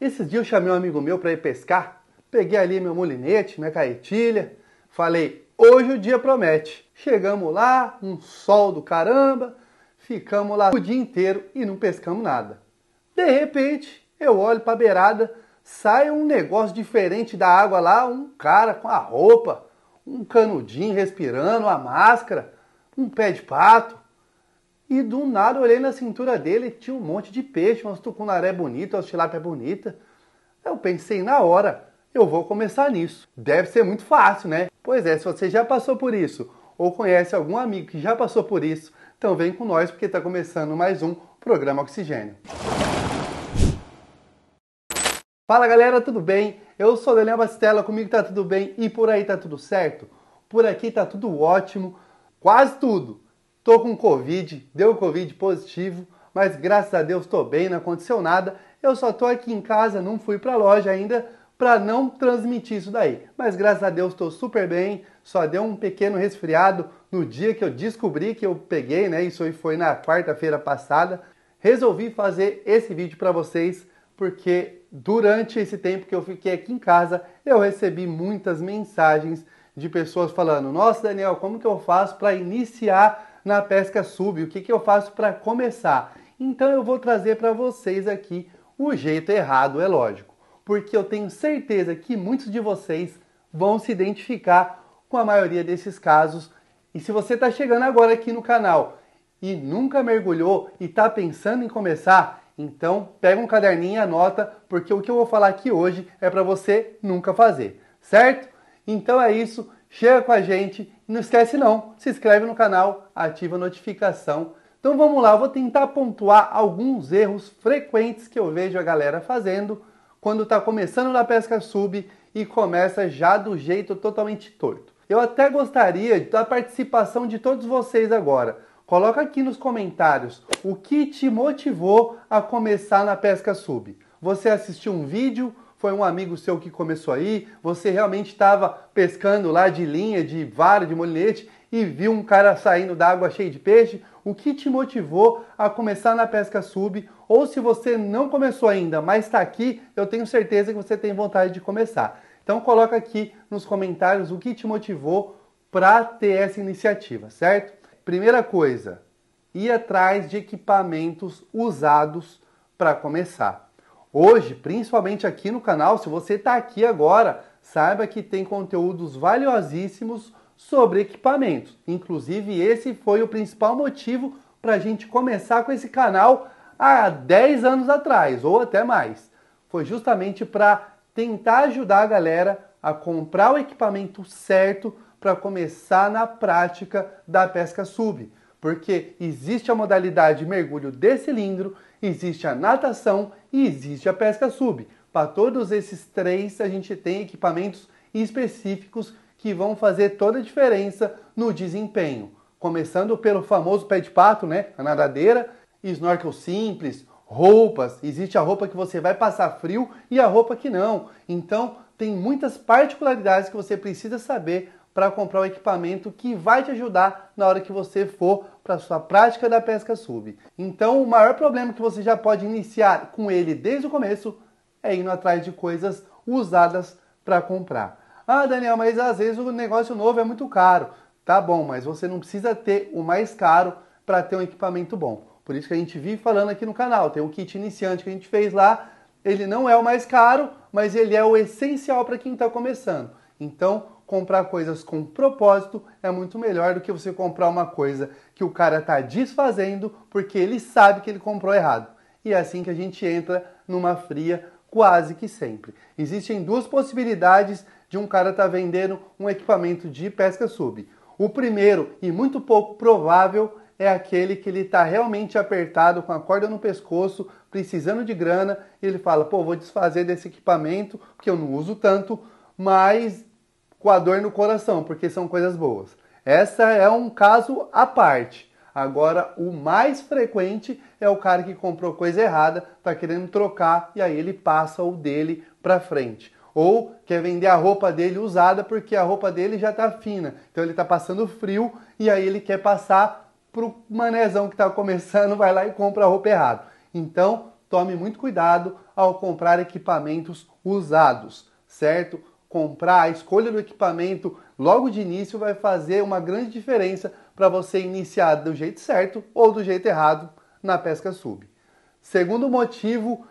Esses dias eu chamei um amigo meu para ir pescar, peguei ali meu molinete, minha caetilha, falei, hoje o dia promete. Chegamos lá, um sol do caramba, ficamos lá o dia inteiro e não pescamos nada. De repente, eu olho para a beirada, sai um negócio diferente da água lá, um cara com a roupa, um canudinho respirando, a máscara, um pé de pato. E do nada olhei na cintura dele e tinha um monte de peixe, umas tucunaré bonitas, umas tilápia bonita. Eu pensei na hora, eu vou começar nisso. Deve ser muito fácil, né? Pois é, se você já passou por isso ou conhece algum amigo que já passou por isso, então vem com nós porque está começando mais um programa Oxigênio. Fala galera, tudo bem? Eu sou Daniel Bastella, comigo tá tudo bem e por aí tá tudo certo? Por aqui tá tudo ótimo, quase tudo. Tô com Covid, deu Covid positivo, mas graças a Deus tô bem, não aconteceu nada. Eu só tô aqui em casa, não fui pra loja ainda para não transmitir isso daí. Mas graças a Deus estou super bem, só deu um pequeno resfriado no dia que eu descobri que eu peguei, né? Isso aí foi na quarta-feira passada. Resolvi fazer esse vídeo para vocês porque durante esse tempo que eu fiquei aqui em casa, eu recebi muitas mensagens de pessoas falando: "Nossa, Daniel, como que eu faço para iniciar na pesca sub, o que, que eu faço para começar? Então eu vou trazer para vocês aqui o jeito errado, é lógico, porque eu tenho certeza que muitos de vocês vão se identificar com a maioria desses casos. E se você está chegando agora aqui no canal e nunca mergulhou e está pensando em começar, então pega um caderninho e anota, porque o que eu vou falar aqui hoje é para você nunca fazer, certo? Então é isso. Chega com a gente e não esquece não, se inscreve no canal, ativa a notificação. Então vamos lá, eu vou tentar pontuar alguns erros frequentes que eu vejo a galera fazendo quando está começando na pesca sub e começa já do jeito totalmente torto. Eu até gostaria da participação de todos vocês agora. Coloca aqui nos comentários o que te motivou a começar na pesca sub. Você assistiu um vídeo, foi um amigo seu que começou aí, você realmente estava pescando lá de linha, de vara, de molinete e viu um cara saindo da água cheio de peixe, o que te motivou a começar na pesca sub? Ou se você não começou ainda, mas está aqui, eu tenho certeza que você tem vontade de começar. Então coloca aqui nos comentários o que te motivou para ter essa iniciativa, certo? Primeira coisa, ir atrás de equipamentos usados para começar. Hoje, principalmente aqui no canal, se você está aqui agora, saiba que tem conteúdos valiosíssimos sobre equipamentos. Inclusive, esse foi o principal motivo para a gente começar com esse canal há 10 anos atrás, ou até mais. Foi justamente para tentar ajudar a galera a comprar o equipamento certo para começar na prática da pesca sub, porque existe a modalidade mergulho de cilindro existe a natação e existe a pesca sub. Para todos esses três, a gente tem equipamentos específicos que vão fazer toda a diferença no desempenho. Começando pelo famoso pé de pato, né? A nadadeira, snorkel simples, roupas. Existe a roupa que você vai passar frio e a roupa que não. Então, tem muitas particularidades que você precisa saber para comprar o equipamento que vai te ajudar na hora que você for para sua prática da pesca sub. Então, o maior problema que você já pode iniciar com ele desde o começo é indo atrás de coisas usadas para comprar. Ah, Daniel, mas às vezes o negócio novo é muito caro. Tá bom, mas você não precisa ter o mais caro para ter um equipamento bom. Por isso que a gente vive falando aqui no canal, tem o um kit iniciante que a gente fez lá, ele não é o mais caro, mas ele é o essencial para quem está começando. Então, comprar coisas com propósito é muito melhor do que você comprar uma coisa que o cara está desfazendo porque ele sabe que ele comprou errado. E é assim que a gente entra numa fria quase que sempre. Existem duas possibilidades de um cara estar tá vendendo um equipamento de pesca sub. O primeiro e muito pouco provável é aquele que ele está realmente apertado, com a corda no pescoço, precisando de grana, e ele fala: pô, vou desfazer desse equipamento porque eu não uso tanto, mas com a dor no coração, porque são coisas boas. Essa é um caso à parte. Agora, o mais frequente é o cara que comprou coisa errada, tá querendo trocar e aí ele passa o dele para frente. Ou quer vender a roupa dele usada porque a roupa dele já tá fina. Então ele tá passando frio e aí ele quer passar pro manezão que tá começando, vai lá e compra a roupa errada. Então, tome muito cuidado ao comprar equipamentos usados, certo? comprar, a escolha do equipamento logo de início vai fazer uma grande diferença para você iniciar do jeito certo ou do jeito errado na pesca sub. Segundo motivo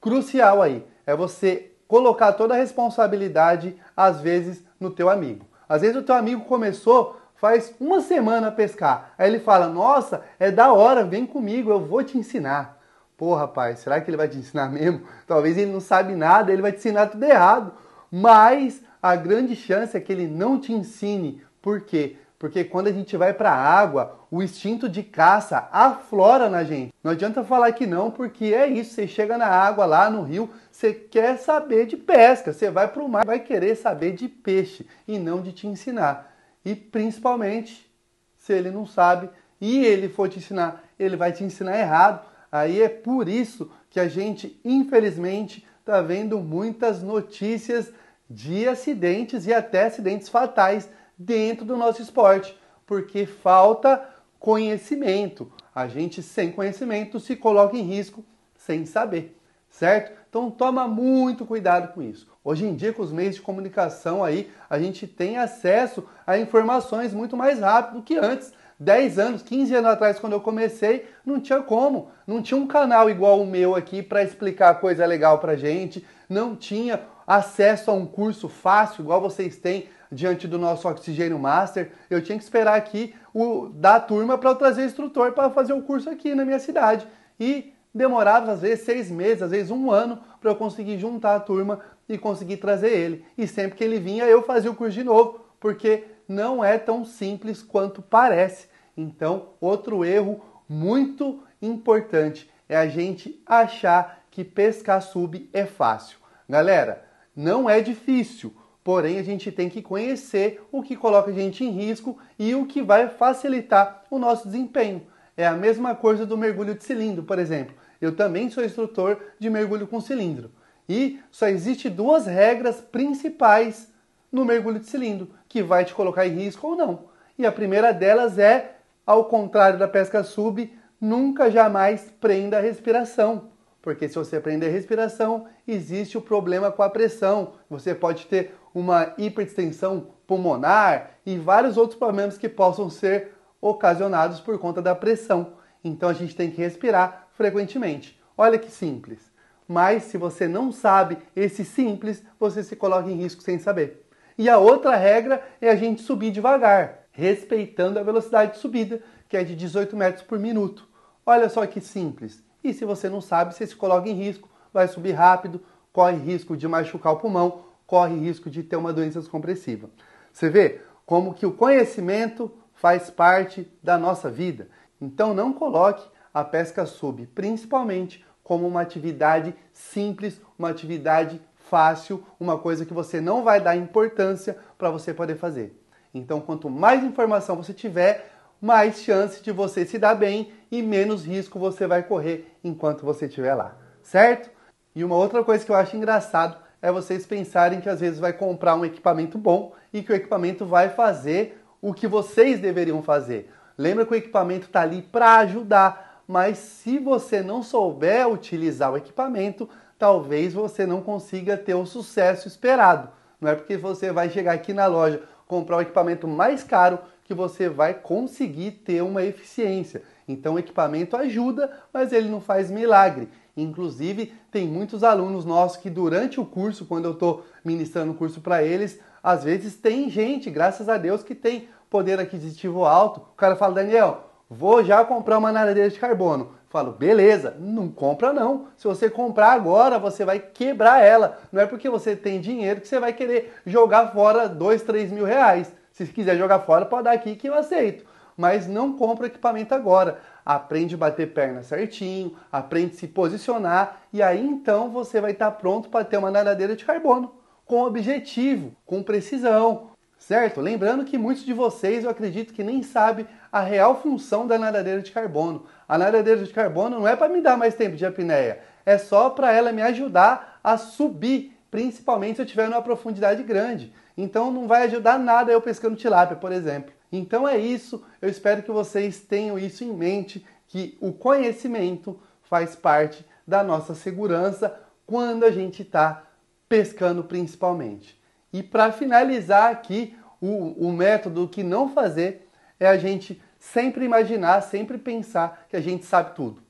crucial aí é você colocar toda a responsabilidade às vezes no teu amigo. Às vezes o teu amigo começou faz uma semana a pescar. Aí ele fala: "Nossa, é da hora, vem comigo, eu vou te ensinar". Pô, rapaz, será que ele vai te ensinar mesmo? Talvez ele não sabe nada, ele vai te ensinar tudo errado mas a grande chance é que ele não te ensine. Por quê? Porque quando a gente vai para a água, o instinto de caça aflora na gente. Não adianta falar que não, porque é isso. Você chega na água lá no rio, você quer saber de pesca, você vai para o mar, vai querer saber de peixe e não de te ensinar. E principalmente, se ele não sabe e ele for te ensinar, ele vai te ensinar errado. Aí é por isso que a gente, infelizmente, está vendo muitas notícias de acidentes e até acidentes fatais dentro do nosso esporte, porque falta conhecimento. A gente sem conhecimento se coloca em risco sem saber, certo? Então toma muito cuidado com isso. Hoje em dia, com os meios de comunicação aí, a gente tem acesso a informações muito mais rápido do que antes. 10 anos, 15 anos atrás, quando eu comecei, não tinha como. Não tinha um canal igual o meu aqui para explicar coisa legal pra gente. Não tinha acesso a um curso fácil, igual vocês têm diante do nosso Oxigênio Master, eu tinha que esperar aqui o da turma para trazer trazer instrutor para fazer o um curso aqui na minha cidade. E demorava às vezes seis meses, às vezes um ano para eu conseguir juntar a turma e conseguir trazer ele. E sempre que ele vinha, eu fazia o curso de novo, porque não é tão simples quanto parece. Então, outro erro muito importante é a gente achar que pescar sub é fácil. Galera, não é difícil, porém a gente tem que conhecer o que coloca a gente em risco e o que vai facilitar o nosso desempenho. É a mesma coisa do mergulho de cilindro, por exemplo. Eu também sou instrutor de mergulho com cilindro. E só existe duas regras principais no mergulho de cilindro que vai te colocar em risco ou não. E a primeira delas é, ao contrário da pesca sub, nunca jamais prenda a respiração. Porque se você prender a respiração, existe o problema com a pressão. Você pode ter uma hipertensão pulmonar e vários outros problemas que possam ser ocasionados por conta da pressão. Então a gente tem que respirar frequentemente. Olha que simples. Mas se você não sabe esse simples, você se coloca em risco sem saber. E a outra regra é a gente subir devagar, respeitando a velocidade de subida, que é de 18 metros por minuto. Olha só que simples. E se você não sabe, você se coloca em risco, vai subir rápido, corre risco de machucar o pulmão, corre risco de ter uma doença descompressiva. Você vê como que o conhecimento faz parte da nossa vida. Então não coloque a pesca sub, principalmente como uma atividade simples, uma atividade fácil, uma coisa que você não vai dar importância para você poder fazer. Então, quanto mais informação você tiver, mais chance de você se dar bem e menos risco você vai correr enquanto você estiver lá, certo? E uma outra coisa que eu acho engraçado é vocês pensarem que às vezes vai comprar um equipamento bom e que o equipamento vai fazer o que vocês deveriam fazer. Lembra que o equipamento está ali para ajudar, mas se você não souber utilizar o equipamento, talvez você não consiga ter o sucesso esperado. Não é porque você vai chegar aqui na loja, comprar o equipamento mais caro que você vai conseguir ter uma eficiência. Então o equipamento ajuda, mas ele não faz milagre. Inclusive, tem muitos alunos nossos que durante o curso, quando eu estou ministrando o curso para eles, às vezes tem gente, graças a Deus, que tem poder aquisitivo alto. O cara fala, Daniel, vou já comprar uma nadadeira de carbono. Eu falo, beleza, não compra não. Se você comprar agora, você vai quebrar ela. Não é porque você tem dinheiro que você vai querer jogar fora dois, três mil reais. Se quiser jogar fora, pode dar aqui que eu aceito. Mas não compra equipamento agora. Aprende a bater perna certinho, aprende a se posicionar e aí então você vai estar pronto para ter uma nadadeira de carbono com objetivo, com precisão, certo? Lembrando que muitos de vocês, eu acredito que nem sabe a real função da nadadeira de carbono. A nadadeira de carbono não é para me dar mais tempo de apneia, é só para ela me ajudar a subir, principalmente se eu estiver numa profundidade grande. Então não vai ajudar nada eu pescando tilápia, por exemplo. Então é isso, eu espero que vocês tenham isso em mente, que o conhecimento faz parte da nossa segurança quando a gente está pescando principalmente. E para finalizar aqui, o, o método que não fazer é a gente sempre imaginar, sempre pensar que a gente sabe tudo.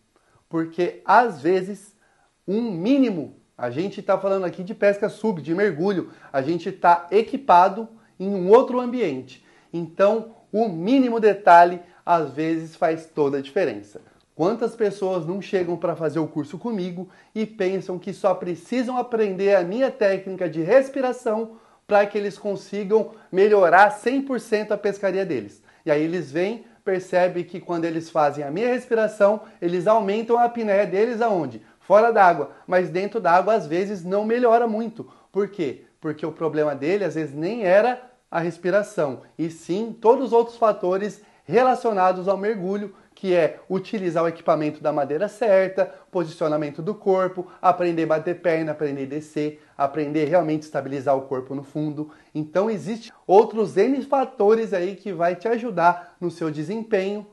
Porque às vezes um mínimo a gente está falando aqui de pesca sub, de mergulho. A gente está equipado em um outro ambiente. Então, o mínimo detalhe às vezes faz toda a diferença. Quantas pessoas não chegam para fazer o curso comigo e pensam que só precisam aprender a minha técnica de respiração para que eles consigam melhorar 100% a pescaria deles? E aí eles vêm, percebem que quando eles fazem a minha respiração, eles aumentam a apneia deles aonde? fora d'água, mas dentro d'água às vezes não melhora muito. Por quê? Porque o problema dele às vezes nem era a respiração, e sim todos os outros fatores relacionados ao mergulho, que é utilizar o equipamento da maneira certa, posicionamento do corpo, aprender a bater perna, aprender a descer, aprender realmente a estabilizar o corpo no fundo. Então existe outros N fatores aí que vai te ajudar no seu desempenho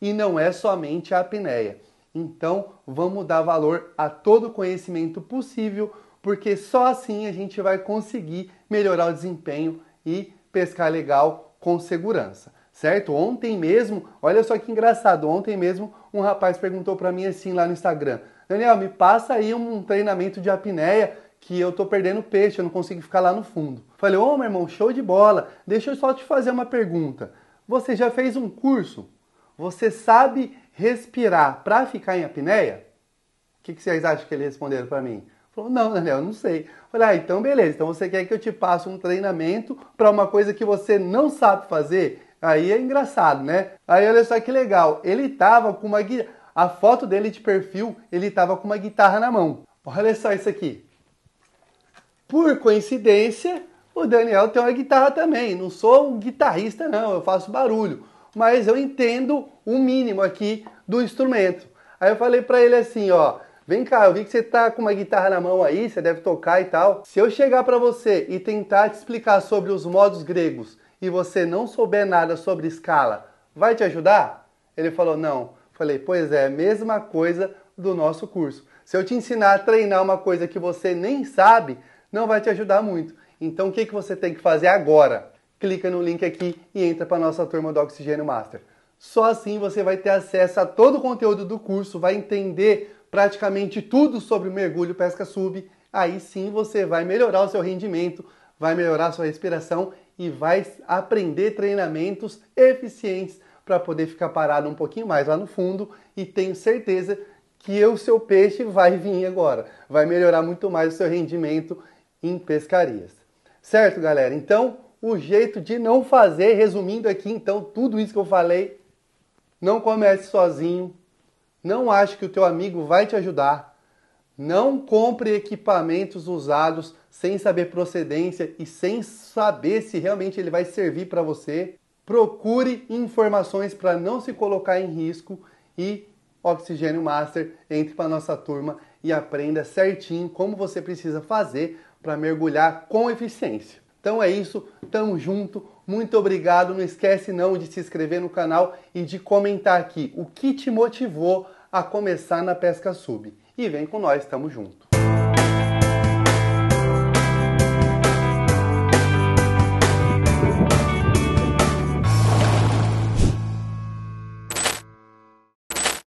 e não é somente a apneia. Então, vamos dar valor a todo conhecimento possível, porque só assim a gente vai conseguir melhorar o desempenho e pescar legal com segurança, certo? Ontem mesmo, olha só que engraçado, ontem mesmo um rapaz perguntou para mim assim lá no Instagram: "Daniel, me passa aí um treinamento de apneia que eu tô perdendo peixe, eu não consigo ficar lá no fundo". Falei: "Ô, oh, meu irmão, show de bola. Deixa eu só te fazer uma pergunta. Você já fez um curso? Você sabe respirar para ficar em apneia? O que, que vocês acham que ele responderam para mim? Falou, não, Daniel, não sei. Falei, ah, então beleza. Então você quer que eu te passe um treinamento para uma coisa que você não sabe fazer? Aí é engraçado, né? Aí olha só que legal. Ele tava com uma a foto dele de perfil, ele tava com uma guitarra na mão. Olha só isso aqui. Por coincidência, o Daniel tem uma guitarra também. Não sou um guitarrista não, eu faço barulho, mas eu entendo um mínimo aqui do instrumento. Aí eu falei para ele assim, ó, vem cá, eu vi que você tá com uma guitarra na mão aí, você deve tocar e tal. Se eu chegar para você e tentar te explicar sobre os modos gregos e você não souber nada sobre escala, vai te ajudar? Ele falou: "Não". Falei: "Pois é, mesma coisa do nosso curso. Se eu te ensinar a treinar uma coisa que você nem sabe, não vai te ajudar muito. Então o que, que você tem que fazer agora? Clica no link aqui e entra para nossa turma do Oxigênio Master. Só assim você vai ter acesso a todo o conteúdo do curso, vai entender praticamente tudo sobre mergulho pesca sub. Aí sim você vai melhorar o seu rendimento, vai melhorar a sua respiração e vai aprender treinamentos eficientes para poder ficar parado um pouquinho mais lá no fundo e tenho certeza que o seu peixe vai vir agora, vai melhorar muito mais o seu rendimento em pescarias. Certo, galera? Então, o jeito de não fazer, resumindo aqui então tudo isso que eu falei não comece sozinho. Não ache que o teu amigo vai te ajudar. Não compre equipamentos usados sem saber procedência e sem saber se realmente ele vai servir para você. Procure informações para não se colocar em risco e Oxigênio Master, entre para nossa turma e aprenda certinho como você precisa fazer para mergulhar com eficiência. Então é isso, tamo junto. Muito obrigado, não esquece não de se inscrever no canal e de comentar aqui o que te motivou a começar na pesca sub. E vem com nós, estamos juntos.